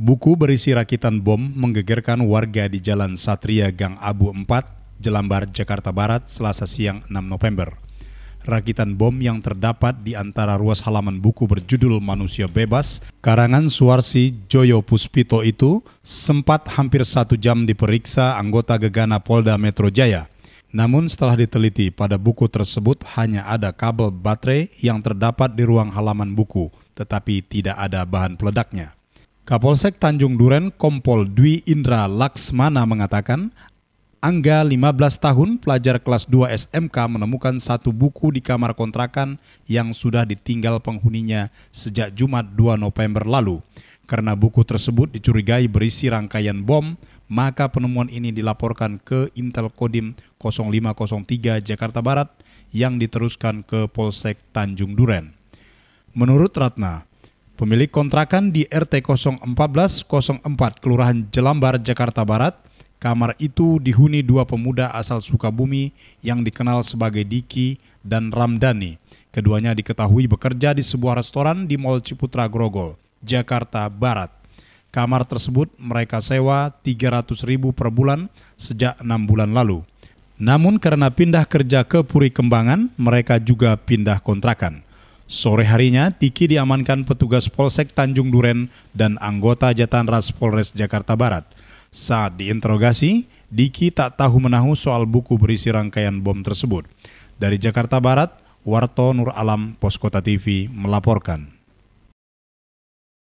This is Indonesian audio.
Buku berisi rakitan bom menggegerkan warga di Jalan Satria Gang Abu 4, Jelambar, Jakarta Barat, Selasa siang 6 November. Rakitan bom yang terdapat di antara ruas halaman buku berjudul Manusia Bebas, karangan Suarsi Joyo Puspito itu sempat hampir satu jam diperiksa anggota Gegana Polda Metro Jaya. Namun setelah diteliti pada buku tersebut hanya ada kabel baterai yang terdapat di ruang halaman buku, tetapi tidak ada bahan peledaknya. Kapolsek Tanjung Duren Kompol Dwi Indra Laksmana mengatakan, Angga 15 tahun pelajar kelas 2 SMK menemukan satu buku di kamar kontrakan yang sudah ditinggal penghuninya sejak Jumat 2 November lalu. Karena buku tersebut dicurigai berisi rangkaian bom, maka penemuan ini dilaporkan ke Intel Kodim 0503 Jakarta Barat yang diteruskan ke Polsek Tanjung Duren. Menurut Ratna, Pemilik kontrakan di RT 01404 Kelurahan Jelambar, Jakarta Barat, kamar itu dihuni dua pemuda asal Sukabumi yang dikenal sebagai Diki dan Ramdhani. Keduanya diketahui bekerja di sebuah restoran di Mall Ciputra Grogol, Jakarta Barat. Kamar tersebut mereka sewa 300 ribu per bulan sejak enam bulan lalu. Namun karena pindah kerja ke Puri Kembangan, mereka juga pindah kontrakan. Sore harinya, Diki diamankan petugas Polsek Tanjung Duren dan anggota Jatan Ras Polres Jakarta Barat. Saat diinterogasi, Diki tak tahu menahu soal buku berisi rangkaian bom tersebut. Dari Jakarta Barat, Warto Nur Alam, Poskota TV, melaporkan.